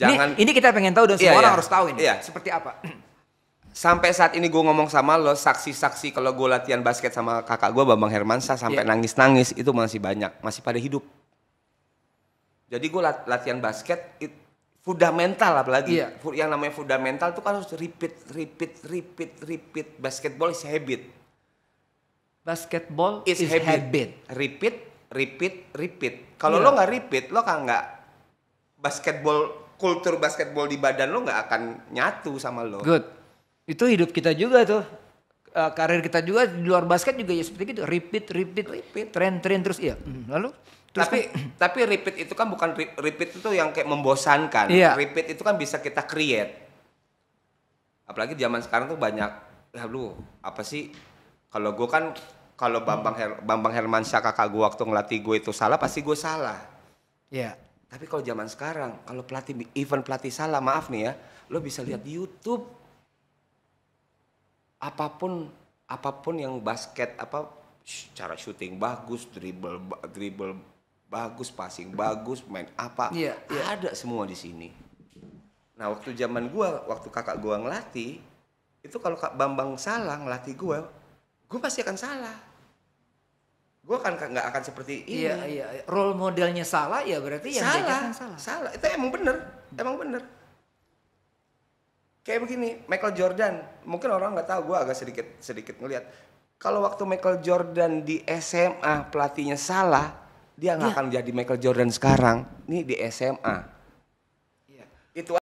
Jangan ini, ini kita pengen tahu dan iya, semua iya, orang iya. harus tahu ini. Iya. Seperti apa? Sampai saat ini gue ngomong sama lo, saksi-saksi kalau gue latihan basket sama kakak gue Bambang hermansa sampai iya. nangis-nangis itu masih banyak, masih pada hidup. Jadi gue latihan basket it, fundamental apalagi yeah. yang namanya fundamental itu kan harus repeat, repeat, repeat, repeat. Basketball is habit. Basketball is, is habit. habit. Repeat, repeat, repeat. Kalau yeah. lo nggak repeat, lo kan nggak basketball kultur basketball di badan lo nggak akan nyatu sama lo. Good. Itu hidup kita juga tuh. Uh, karir kita juga di luar basket juga ya seperti gitu. Repeat, repeat, repeat. trend, trend terus iya. Hmm, lalu Terus tapi kan, tapi repeat itu kan bukan repeat itu yang kayak membosankan. Iya. Repeat itu kan bisa kita create. Apalagi zaman sekarang tuh banyak ya lu apa sih kalau gue kan kalau Bambang Her, Bambang Hermansyah kakak gue waktu ngelatih gue itu salah pasti gue salah. Iya. Tapi kalau zaman sekarang, kalau pelatih Ivan pelatih salah, maaf nih ya, lo bisa lihat di YouTube apapun apapun yang basket apa cara syuting bagus, dribble dribble bagus, passing bagus, main apa yeah, iya. ada semua di sini. Nah waktu zaman gue, waktu kakak gue ngelatih itu kalau kak Bambang salah ngelatih gue, gue pasti akan salah gue kan nggak akan seperti ini. Iya, iya, iya. Role modelnya salah ya berarti yang salah, salah. Salah. Itu emang bener, emang bener. Kayak begini, Michael Jordan, mungkin orang nggak tahu, gue agak sedikit sedikit ngelihat. Kalau waktu Michael Jordan di SMA pelatihnya salah, dia nggak ya. akan jadi Michael Jordan sekarang. nih di SMA. Iya. Itu